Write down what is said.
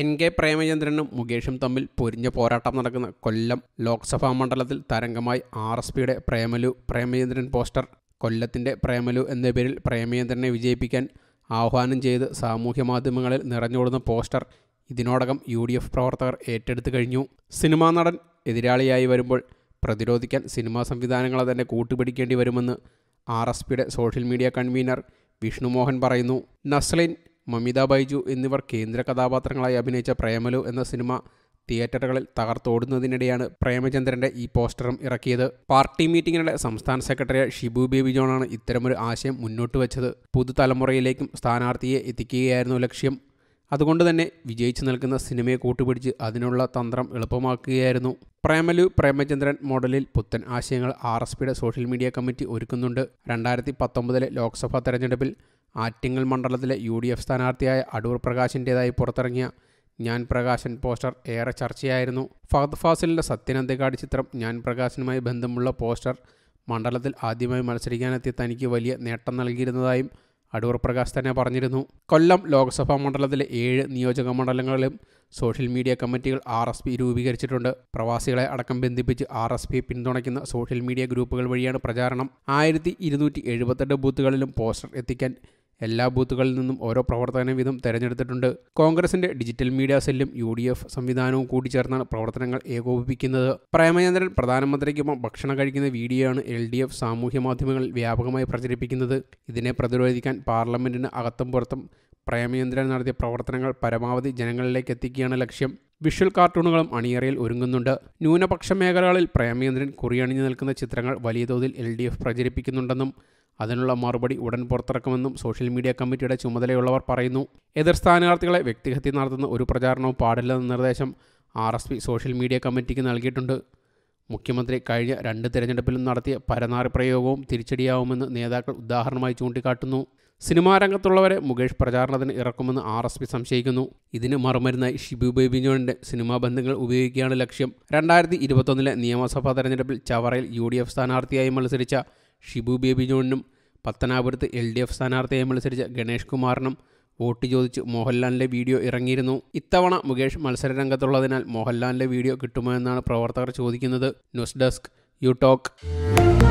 N K പ്രേമചന്ദ്രനും മുകേഷും തമ്മിൽ പൊരിഞ്ഞ പോരാട്ടം നടക്കുന്ന കൊല്ലം ലോക്സഭാ മണ്ഡലത്തിൽ തരംഗമായി ആർ എസ് പിയുടെ പ്രേമലു പ്രേമചന്ദ്രൻ പോസ്റ്റർ കൊല്ലത്തിൻ്റെ പ്രേമലു എന്ന പേരിൽ പ്രേമചന്ദ്രനെ വിജയിപ്പിക്കാൻ ആഹ്വാനം ചെയ്ത് സാമൂഹ്യ മാധ്യമങ്ങളിൽ നിറഞ്ഞോടുന്ന പോസ്റ്റർ ഇതിനോടകം യു ഡി എഫ് പ്രവർത്തകർ ഏറ്റെടുത്തു കഴിഞ്ഞു സിനിമാ നടൻ എതിരാളിയായി വരുമ്പോൾ പ്രതിരോധിക്കാൻ സിനിമാ സംവിധാനങ്ങളെ തന്നെ കൂട്ടുപിടിക്കേണ്ടി വരുമെന്ന് ആർ എസ് പിയുടെ സോഷ്യൽ മീഡിയ കൺവീനർ വിഷ്ണുമോഹൻ പറയുന്നു നസ്ലിൻ മമിത ബൈജു എന്നിവർ കേന്ദ്ര കഥാപാത്രങ്ങളായി അഭിനയിച്ച പ്രേമലു എന്ന സിനിമ തിയേറ്ററുകളിൽ തകർത്തോടുന്നതിനിടെയാണ് പ്രേമചന്ദ്രന്റെ ഈ പോസ്റ്ററും ഇറക്കിയത് പാർട്ടി മീറ്റിങ്ങിനിടെ സംസ്ഥാന സെക്രട്ടറി ഷിബു ബേബി ജോണാണ് ഇത്തരമൊരു ആശയം മുന്നോട്ട് വെച്ചത് പുതുതലമുറയിലേക്കും സ്ഥാനാർത്ഥിയെ എത്തിക്കുകയായിരുന്നു ലക്ഷ്യം അതുകൊണ്ട് തന്നെ വിജയിച്ചു നിൽക്കുന്ന സിനിമയെ കൂട്ടുപിടിച്ച് അതിനുള്ള തന്ത്രം എളുപ്പമാക്കുകയായിരുന്നു പ്രേമലു പ്രേമചന്ദ്രൻ മോഡലിൽ പുത്തൻ ആശയങ്ങൾ ആർ എസ് പിയുടെ സോഷ്യൽ മീഡിയ കമ്മിറ്റി ഒരുക്കുന്നുണ്ട് രണ്ടായിരത്തി പത്തൊമ്പതിലെ ലോക്സഭാ തെരഞ്ഞെടുപ്പിൽ ആറ്റിങ്ങൽ മണ്ഡലത്തിലെ യു ഡി എഫ് സ്ഥാനാർത്ഥിയായ അടൂർ പ്രകാശിൻ്റേതായി പുറത്തിറങ്ങിയ ഞാൻ പ്രകാശൻ പോസ്റ്റർ ഏറെ ചർച്ചയായിരുന്നു ഫഹദ് ഫാസിലിൻ്റെ സത്യനന്ദകാട് ചിത്രം ഞാൻ പ്രകാശനുമായി ബന്ധമുള്ള പോസ്റ്റർ മണ്ഡലത്തിൽ ആദ്യമായി മത്സരിക്കാനെത്തി തനിക്ക് വലിയ നേട്ടം നൽകിയിരുന്നതായും അടൂർ പ്രകാശ് തന്നെ പറഞ്ഞിരുന്നു കൊല്ലം ലോക്സഭാ മണ്ഡലത്തിലെ ഏഴ് നിയോജക മണ്ഡലങ്ങളിലും സോഷ്യൽ മീഡിയ കമ്മിറ്റികൾ ആർ എസ് പി രൂപീകരിച്ചിട്ടുണ്ട് പ്രവാസികളെ അടക്കം ബന്ധിപ്പിച്ച് ആർ എസ് പി പിന്തുണയ്ക്കുന്ന സോഷ്യൽ മീഡിയ ഗ്രൂപ്പുകൾ വഴിയാണ് പ്രചാരണം ആയിരത്തി ഇരുന്നൂറ്റി എഴുപത്തെട്ട് ബൂത്തുകളിലും പോസ്റ്റർ എത്തിക്കാൻ എല്ലാ ബൂത്തുകളിൽ നിന്നും ഓരോ പ്രവർത്തനം വീതം തെരഞ്ഞെടുത്തിട്ടുണ്ട് കോൺഗ്രസിന്റെ ഡിജിറ്റൽ മീഡിയ സെല്ലും യു ഡി എഫ് സംവിധാനവും കൂടിച്ചേർന്നാണ് പ്രവർത്തനങ്ങൾ ഏകോപിപ്പിക്കുന്നത് പ്രേമചന്ദ്രൻ പ്രധാനമന്ത്രിക്കൊപ്പം ഭക്ഷണം കഴിക്കുന്ന വീഡിയോയാണ് എൽ ഡി എഫ് സാമൂഹ്യ മാധ്യമങ്ങളിൽ വ്യാപകമായി പ്രചരിപ്പിക്കുന്നത് ഇതിനെ പ്രതിരോധിക്കാൻ പാർലമെന്റിന് അകത്തും പുറത്തും പ്രേമചന്ദ്രൻ നടത്തിയ പ്രവർത്തനങ്ങൾ പരമാവധി ജനങ്ങളിലേക്ക് എത്തിക്കുകയാണ് ലക്ഷ്യം വിഷ്വൽ കാർട്ടൂണുകളും അണിയറയിൽ ഒരുങ്ങുന്നുണ്ട് ന്യൂനപക്ഷ മേഖലകളിൽ പ്രേമേന്ദ്രൻ കുറിയണിഞ്ഞു നിൽക്കുന്ന ചിത്രങ്ങൾ വലിയ തോതിൽ എൽ ഡി എഫ് പ്രചരിപ്പിക്കുന്നുണ്ടെന്നും അതിനുള്ള മറുപടി ഉടൻ പുറത്തിറക്കുമെന്നും സോഷ്യൽ മീഡിയ കമ്മിറ്റിയുടെ ചുമതലയുള്ളവർ പറയുന്നു എതിർ സ്ഥാനാർത്ഥികളെ വ്യക്തിഹത്യ നടത്തുന്ന ഒരു പ്രചാരണവും പാടില്ലെന്ന നിർദ്ദേശം R S P social media കമ്മിറ്റിക്ക് നൽകിയിട്ടുണ്ട് മുഖ്യമന്ത്രി കഴിഞ്ഞ രണ്ട് തിരഞ്ഞെടുപ്പിലും നടത്തിയ പരനാറി പ്രയോഗവും തിരിച്ചടിയാവുമെന്ന് നേതാക്കൾ ഉദാഹരണമായി ചൂണ്ടിക്കാട്ടുന്നു സിനിമാ രംഗത്തുള്ളവരെ മുകേഷ് പ്രചാരണത്തിന് ഇറക്കുമെന്ന് ആർ എസ് പി സംശയിക്കുന്നു ഇതിന് മറുമരുന്നായി ഷിബു ബേബി ജോണിന്റെ സിനിമാ ബന്ധങ്ങൾ ഉപയോഗിക്കുകയാണ് ലക്ഷ്യം രണ്ടായിരത്തി ഇരുപത്തൊന്നിലെ നിയമസഭാ തെരഞ്ഞെടുപ്പിൽ ചവറയിൽ യു ഡി എഫ് സ്ഥാനാർത്ഥിയായി മത്സരിച്ച ഷിബു ബേബി ജോണിനും പത്തനാപുരത്ത് എൽ ഡി എഫ് സ്ഥാനാർത്ഥിയായി മത്സരിച്ച ഗണേഷ് കുമാറിനും വോട്ട് ചോദിച്ച് മോഹൻലാലിൻ്റെ വീഡിയോ ഇറങ്ങിയിരുന്നു ഇത്തവണ മുകേഷ് മത്സരരംഗത്തുള്ളതിനാൽ മോഹൻലാലിൻ്റെ വീഡിയോ കിട്ടുമോ എന്നാണ് പ്രവർത്തകർ ചോദിക്കുന്നത് ന്യൂസ് ഡെസ്ക് യു ടോക്ക്